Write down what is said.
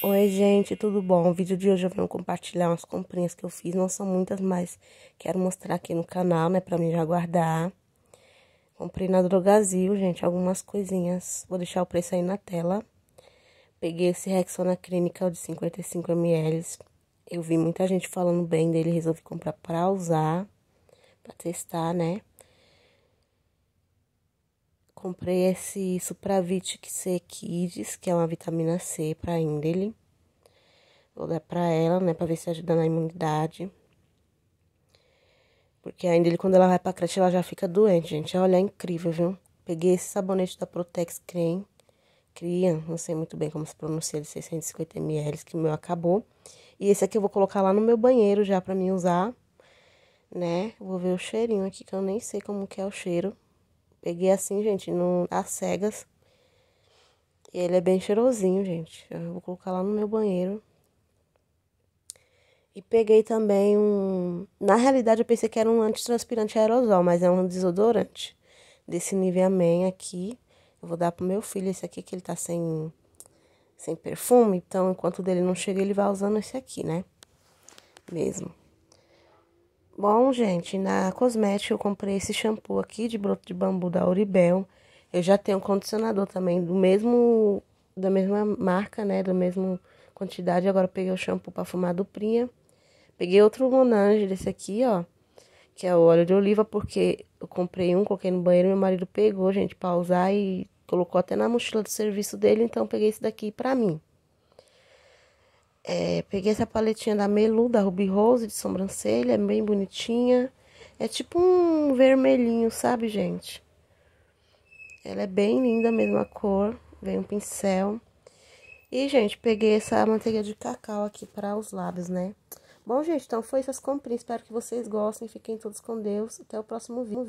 Oi, gente, tudo bom? O vídeo de hoje eu vim compartilhar umas comprinhas que eu fiz. Não são muitas, mas quero mostrar aqui no canal, né, pra mim já guardar. Comprei na Drogazil, gente, algumas coisinhas. Vou deixar o preço aí na tela. Peguei esse Rexona Clinical de 55ml. Eu vi muita gente falando bem dele, resolvi comprar pra usar, pra testar, né? Comprei esse Supravit C Kids, que é uma vitamina C para índole. Vou dar para ela, né, para ver se ajuda na imunidade. Porque a índole, quando ela vai pra creche, ela já fica doente, gente. Olha, é incrível, viu? Peguei esse sabonete da Protex Creme. cria não sei muito bem como se pronuncia, de 650ml, que o meu acabou. E esse aqui eu vou colocar lá no meu banheiro já pra mim usar, né? Vou ver o cheirinho aqui, que eu nem sei como que é o cheiro. Peguei assim, gente, no, às cegas. E ele é bem cheirosinho, gente. Eu vou colocar lá no meu banheiro. E peguei também um. Na realidade, eu pensei que era um antitranspirante aerosol, mas é um desodorante. Desse amém aqui. Eu vou dar pro meu filho esse aqui, que ele tá sem, sem perfume. Então, enquanto dele não chega, ele vai usando esse aqui, né? Mesmo. Bom, gente, na cosmética eu comprei esse shampoo aqui de broto de bambu da Uribel Eu já tenho um condicionador também do mesmo da mesma marca, né, da mesma quantidade. Agora peguei o shampoo para fumar do Prinha. Peguei outro Monange desse aqui, ó, que é o óleo de oliva, porque eu comprei um, coloquei no banheiro, meu marido pegou, gente, para usar e colocou até na mochila do serviço dele, então peguei esse daqui para mim. É, peguei essa paletinha da Melu, da Ruby Rose, de sobrancelha, é bem bonitinha. É tipo um vermelhinho, sabe, gente? Ela é bem linda, mesma cor. Vem um pincel. E, gente, peguei essa manteiga de cacau aqui para os lábios, né? Bom, gente, então foi essas comprinhas. Espero que vocês gostem. Fiquem todos com Deus. Até o próximo vídeo.